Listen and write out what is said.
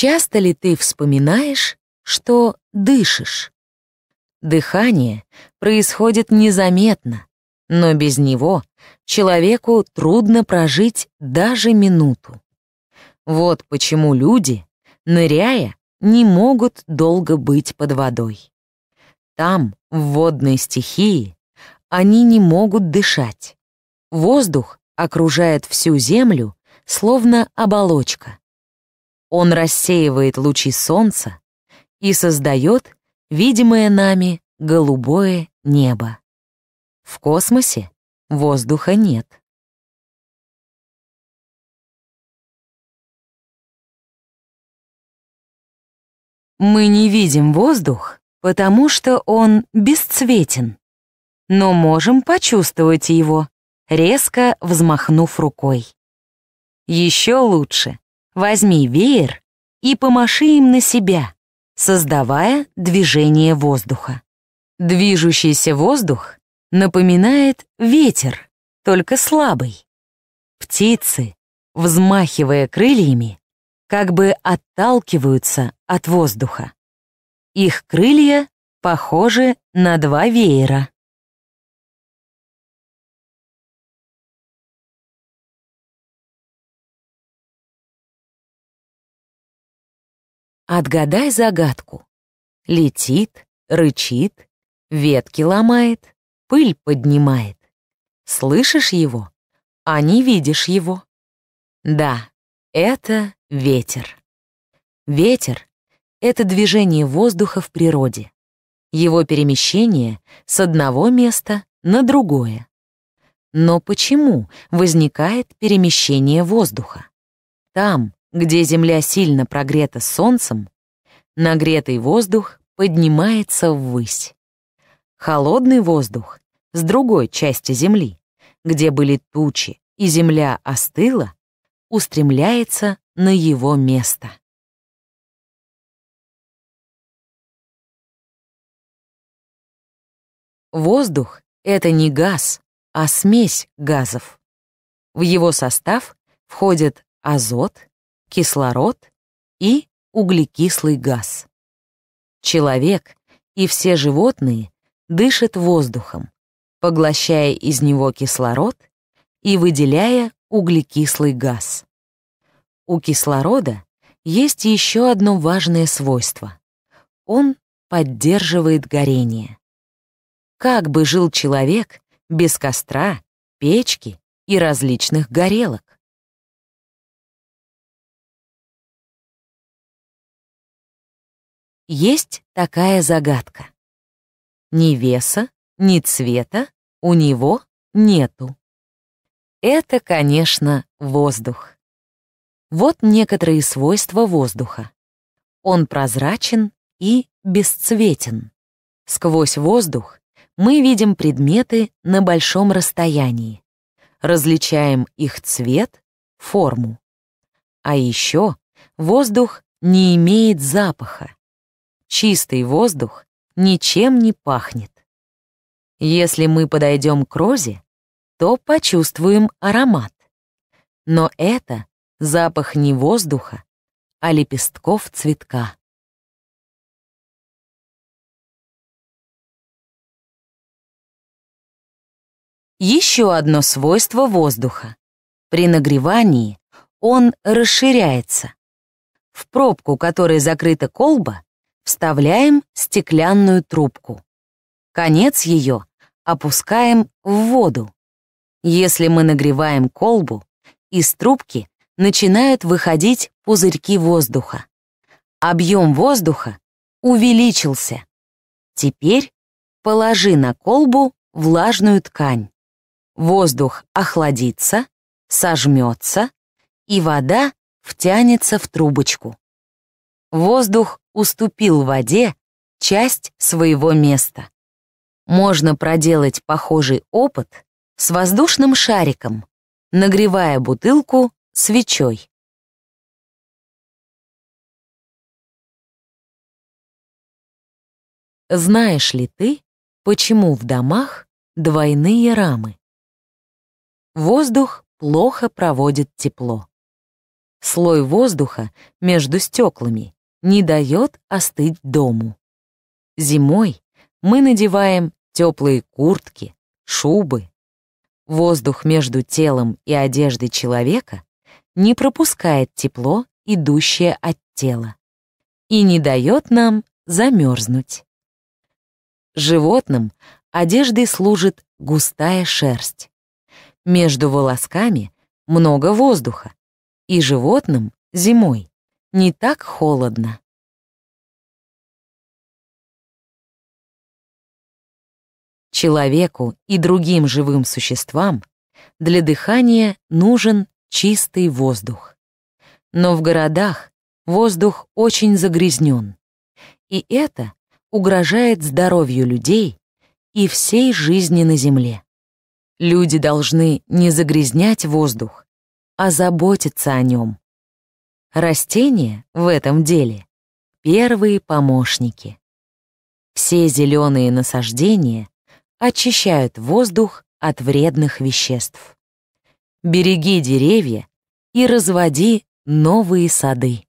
Часто ли ты вспоминаешь, что дышишь? Дыхание происходит незаметно, но без него человеку трудно прожить даже минуту. Вот почему люди, ныряя, не могут долго быть под водой. Там, в водной стихии, они не могут дышать. Воздух окружает всю землю, словно оболочка. Он рассеивает лучи солнца и создает видимое нами голубое небо. В космосе воздуха нет. Мы не видим воздух, потому что он бесцветен, но можем почувствовать его, резко взмахнув рукой. Еще лучше Возьми веер и помаши им на себя, создавая движение воздуха. Движущийся воздух напоминает ветер, только слабый. Птицы, взмахивая крыльями, как бы отталкиваются от воздуха. Их крылья похожи на два веера. Отгадай загадку. Летит, рычит, ветки ломает, пыль поднимает. Слышишь его, а не видишь его. Да, это ветер. Ветер — это движение воздуха в природе. Его перемещение с одного места на другое. Но почему возникает перемещение воздуха? Там, где Земля сильно прогрета солнцем, нагретый воздух поднимается ввысь. Холодный воздух с другой части Земли, где были тучи и Земля остыла, устремляется на его место. Воздух — это не газ, а смесь газов. В его состав входят азот, кислород и углекислый газ. Человек и все животные дышат воздухом, поглощая из него кислород и выделяя углекислый газ. У кислорода есть еще одно важное свойство. Он поддерживает горение. Как бы жил человек без костра, печки и различных горелок? Есть такая загадка. Ни веса, ни цвета у него нету. Это, конечно, воздух. Вот некоторые свойства воздуха. Он прозрачен и бесцветен. Сквозь воздух мы видим предметы на большом расстоянии, различаем их цвет, форму. А еще воздух не имеет запаха чистый воздух ничем не пахнет. Если мы подойдем к розе, то почувствуем аромат. Но это запах не воздуха, а лепестков цветка. Еще одно свойство воздуха. При нагревании он расширяется. В пробку, которой закрыта колба, Вставляем стеклянную трубку. Конец ее опускаем в воду. Если мы нагреваем колбу, из трубки начинают выходить пузырьки воздуха. Объем воздуха увеличился. Теперь положи на колбу влажную ткань. Воздух охладится, сожмется, и вода втянется в трубочку. Воздух уступил воде часть своего места. Можно проделать похожий опыт с воздушным шариком, нагревая бутылку свечой. Знаешь ли ты, почему в домах двойные рамы? Воздух плохо проводит тепло. Слой воздуха между стеклами не дает остыть дому. Зимой мы надеваем теплые куртки, шубы. Воздух между телом и одеждой человека не пропускает тепло, идущее от тела, и не дает нам замерзнуть. Животным одеждой служит густая шерсть. Между волосками много воздуха, и животным зимой не так холодно. Человеку и другим живым существам для дыхания нужен чистый воздух. Но в городах воздух очень загрязнен, и это угрожает здоровью людей и всей жизни на Земле. Люди должны не загрязнять воздух, а заботиться о нем, Растения в этом деле — первые помощники. Все зеленые насаждения очищают воздух от вредных веществ. Береги деревья и разводи новые сады.